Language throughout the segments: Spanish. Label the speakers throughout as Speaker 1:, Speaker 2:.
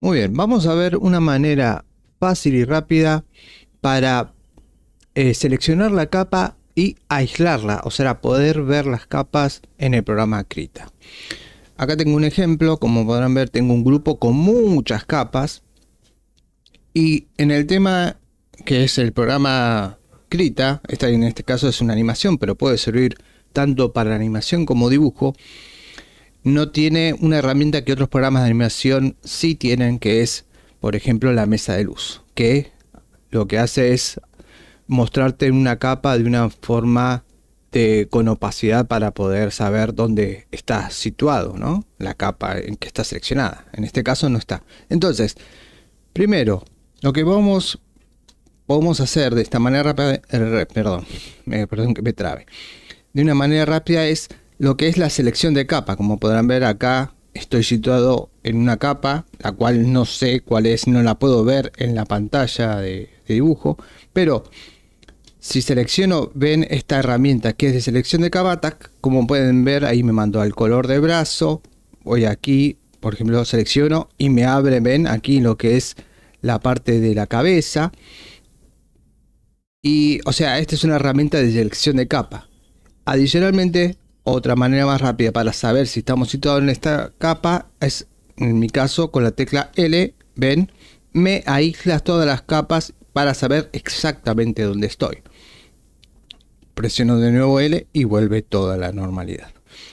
Speaker 1: Muy bien, vamos a ver una manera fácil y rápida para eh, seleccionar la capa y aislarla, o sea, poder ver las capas en el programa Krita. Acá tengo un ejemplo, como podrán ver tengo un grupo con muchas capas y en el tema que es el programa Krita, esta en este caso es una animación, pero puede servir tanto para animación como dibujo, no tiene una herramienta que otros programas de animación sí tienen, que es, por ejemplo, la mesa de luz, que lo que hace es mostrarte una capa de una forma de, con opacidad para poder saber dónde está situado, ¿no? La capa en que está seleccionada. En este caso no está. Entonces, primero, lo que vamos a hacer de esta manera rápida, perdón, eh, perdón que me trabe, de una manera rápida es lo que es la selección de capa. Como podrán ver acá estoy situado en una capa, la cual no sé cuál es, no la puedo ver en la pantalla de, dibujo, pero si selecciono, ven esta herramienta que es de selección de capa, como pueden ver ahí me mandó al color de brazo, voy aquí, por ejemplo selecciono y me abre, ven aquí lo que es la parte de la cabeza, y o sea, esta es una herramienta de selección de capa. Adicionalmente, otra manera más rápida para saber si estamos situados en esta capa es, en mi caso, con la tecla L, ven, me aíslas todas las capas para saber exactamente dónde estoy. Presiono de nuevo L y vuelve toda la normalidad.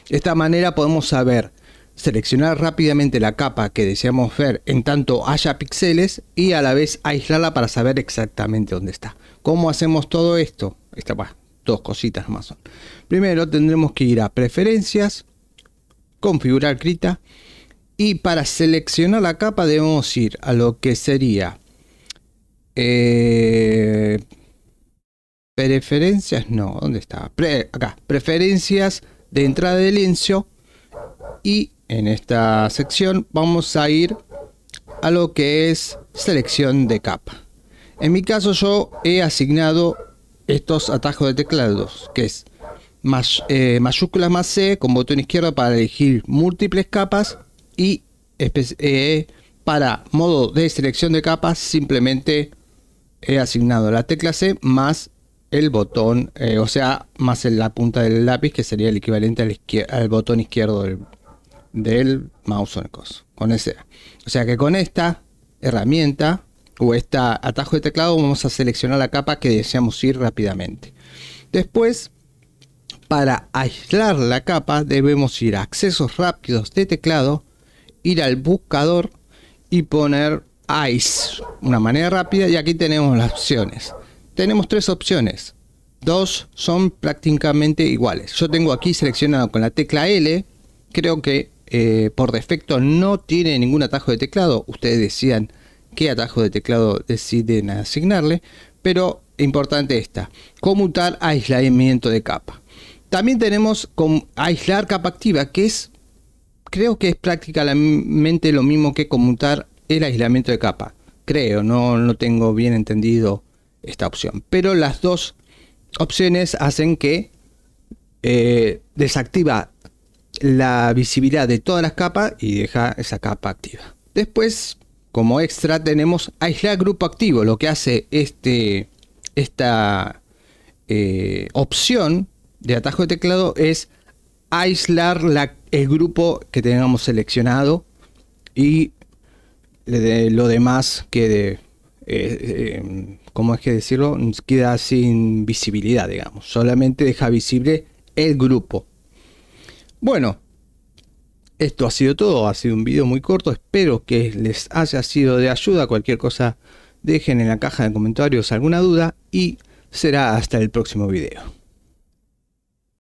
Speaker 1: De esta manera podemos saber seleccionar rápidamente la capa que deseamos ver en tanto haya píxeles y a la vez aislarla para saber exactamente dónde está. ¿Cómo hacemos todo esto? Esta, dos cositas más son. Primero tendremos que ir a preferencias, configurar Krita y para seleccionar la capa debemos ir a lo que sería eh, preferencias, no, ¿dónde está? acá, preferencias de entrada de lienzo y en esta sección vamos a ir a lo que es selección de capa. En mi caso yo he asignado estos atajos de teclados, que es más eh, mayúsculas más C con botón izquierdo para elegir múltiples capas y eh, para modo de selección de capas simplemente he asignado la tecla C más el botón, eh, o sea, más la punta del lápiz que sería el equivalente al, al botón izquierdo del, mouse o con ese. O sea que con esta herramienta o esta atajo de teclado vamos a seleccionar la capa que deseamos ir rápidamente. Después, para aislar la capa debemos ir a accesos rápidos de teclado, ir al buscador y poner ICE, una manera rápida y aquí tenemos las opciones. Tenemos tres opciones, dos son prácticamente iguales. Yo tengo aquí seleccionado con la tecla L, creo que eh, por defecto no tiene ningún atajo de teclado, ustedes decían qué atajo de teclado deciden asignarle, pero importante esta, conmutar aislamiento de capa. También tenemos con aislar capa activa, que es, creo que es prácticamente lo mismo que conmutar el aislamiento de capa. Creo, no, no tengo bien entendido esta opción. Pero las dos opciones hacen que eh, desactiva la visibilidad de todas las capas y deja esa capa activa. Después como extra tenemos aislar grupo activo. Lo que hace este, esta eh, opción de atajo de teclado es aislar el grupo que tengamos seleccionado y lo demás quede, eh, eh, como es que decirlo? Queda sin visibilidad, digamos. Solamente deja visible el grupo. Bueno, esto ha sido todo, ha sido un video muy corto, espero que les haya sido de ayuda, cualquier cosa dejen en la caja de comentarios alguna duda y será hasta el próximo video.